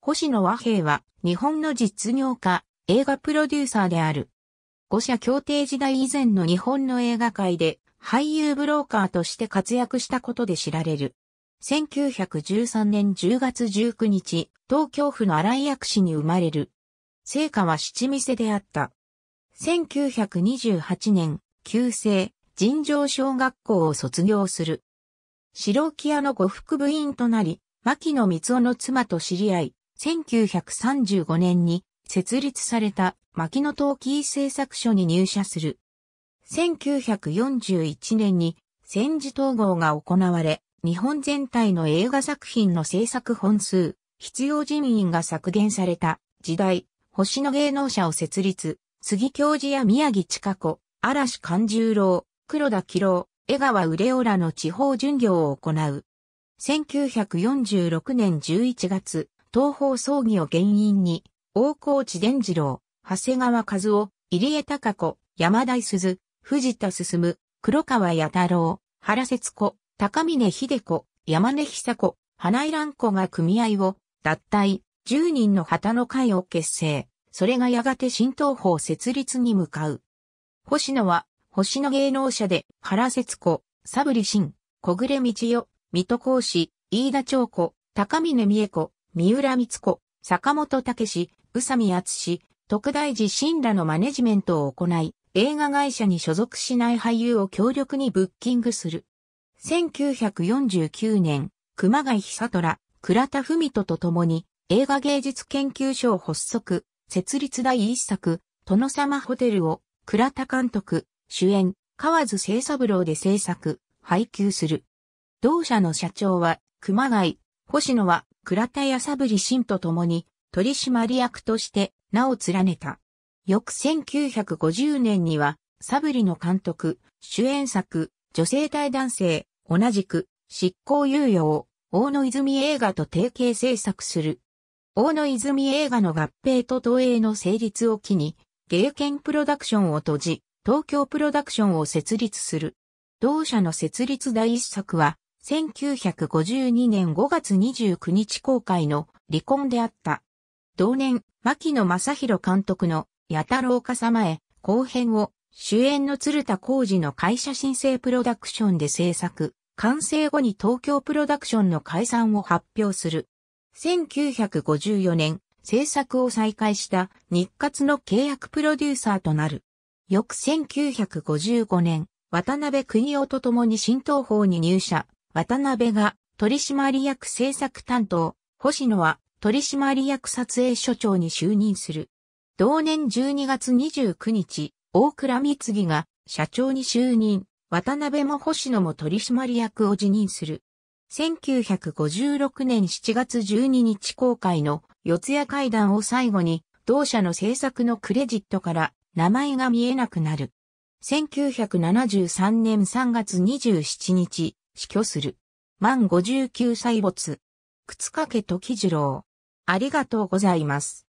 星野和平は日本の実業家、映画プロデューサーである。五社協定時代以前の日本の映画界で俳優ブローカーとして活躍したことで知られる。1913年10月19日、東京府の新井薬師に生まれる。成果は七店であった。1928年、旧制、尋常小学校を卒業する。白木屋の呉服部員となり、牧野光雄の妻と知り合い、1935年に設立された牧野陶器製作所に入社する。1941年に戦時統合が行われ、日本全体の映画作品の制作本数、必要人員が削減された時代、星の芸能者を設立、杉教授や宮城千佳子、嵐勘十郎、黒田紀郎、江川憂夫らの地方巡業を行う。1946年11月、東方葬儀を原因に、大河内伝次郎、長谷川和夫、入江隆子、山田鈴、藤田進、黒川弥太郎、原節子、高峰秀子、山根久子、花井蘭子が組合を脱退、10人の旗の会を結成。それがやがて新東方設立に向かう。星野は、星野芸能者で、原節子、サブリシン、小暮道代、水戸講師、飯田長子、高峰美恵子、三浦光子、坂本武史、宇佐美厚史、特大寺新らのマネジメントを行い、映画会社に所属しない俳優を強力にブッキングする。1949年、熊谷久虎、倉田文人と共に映画芸術研究所を発足、設立第一作、殿様ホテルを倉田監督、主演、河津清三郎で制作、配給する。同社の社長は熊谷、星野は倉田サリ・シンと共に取締役として名を連ねた。翌1950年には、サブリの監督、主演作、女性対男性、同じく、執行猶予を、大野泉映画と提携制作する。大野泉映画の合併と投影の成立を機に、芸研プロダクションを閉じ、東京プロダクションを設立する。同社の設立第一作は、1952年5月29日公開の離婚であった。同年、牧野正宏監督の八太郎笠前後編を主演の鶴田浩二の会社申請プロダクションで制作、完成後に東京プロダクションの解散を発表する。1954年、制作を再開した日活の契約プロデューサーとなる。翌1955年、渡辺邦夫と共に新東宝に入社。渡辺が取締役制作担当、星野は取締役撮影所長に就任する。同年12月29日、大倉光が社長に就任、渡辺も星野も取締役を辞任する。1956年7月12日公開の四谷会談を最後に、同社の制作のクレジットから名前が見えなくなる。1973年3月27日、死去する。満59歳没。靴掛時次郎。ありがとうございます。